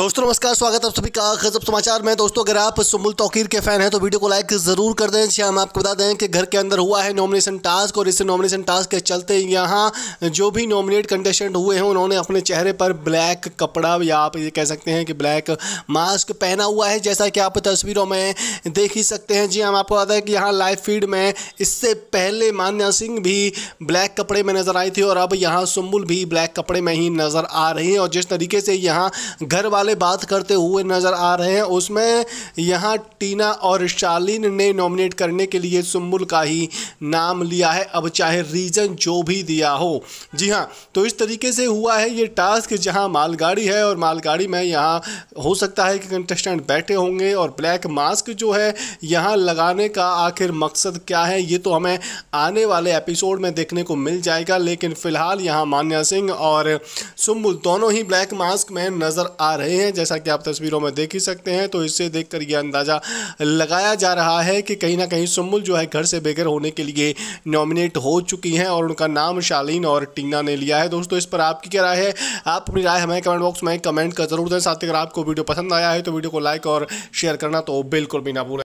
दोस्तों नमस्कार स्वागत है आप सभी का गजब समाचार में दोस्तों अगर आप सुमुल तौकीर के फैन हैं तो वीडियो को लाइक जरूर कर दें जी हम आपको बता दें कि घर के अंदर हुआ है नॉमिनेशन टास्क और इस नॉमिनेशन टास्क के चलते यहाँ जो भी नॉमिनेट कंटेस्टेंट हुए हैं उन्होंने अपने चेहरे पर ब्लैक कपड़ा या आप ये कह सकते हैं कि ब्लैक मास्क पहना हुआ है जैसा कि आप तस्वीरों में देख ही सकते हैं जी हम आपको बता दें कि यहाँ लाइव फीड में इससे पहले मान्या सिंह भी ब्लैक कपड़े में नजर आई थी और अब यहाँ सुम्बुल भी ब्लैक कपड़े में ही नजर आ रही है और जिस तरीके से यहाँ घर वाले वाले बात करते हुए नज़र आ रहे हैं उसमें यहाँ टीना और शालिन ने नॉमिनेट करने के लिए सुम्बुल का ही नाम लिया है अब चाहे रीज़न जो भी दिया हो जी हाँ तो इस तरीके से हुआ है ये टास्क जहाँ मालगाड़ी है और मालगाड़ी में यहाँ हो सकता है कि कंटेस्टेंट बैठे होंगे और ब्लैक मास्क जो है यहाँ लगाने का आखिर मकसद क्या है ये तो हमें आने वाले एपिसोड में देखने को मिल जाएगा लेकिन फ़िलहाल यहाँ मान्या सिंह और सुम्बुल दोनों ही ब्लैक मास्क में नज़र आ रहे नहीं जैसा कि आप तस्वीरों में देख ही सकते हैं तो इससे देखकर यह अंदाज़ा लगाया जा रहा है कि कहीं ना कहीं सुम्बुल जो है घर से बेघर होने के लिए नॉमिनेट हो चुकी हैं और उनका नाम शालीन और टीना ने लिया है दोस्तों इस पर आपकी क्या राय है आप अपनी राय हमें कमेंट बॉक्स में कमेंट कर जरूर दें साथ ही अगर आपको वीडियो पसंद आया है तो वीडियो को लाइक और शेयर करना तो बिल्कुल भी ना भूलें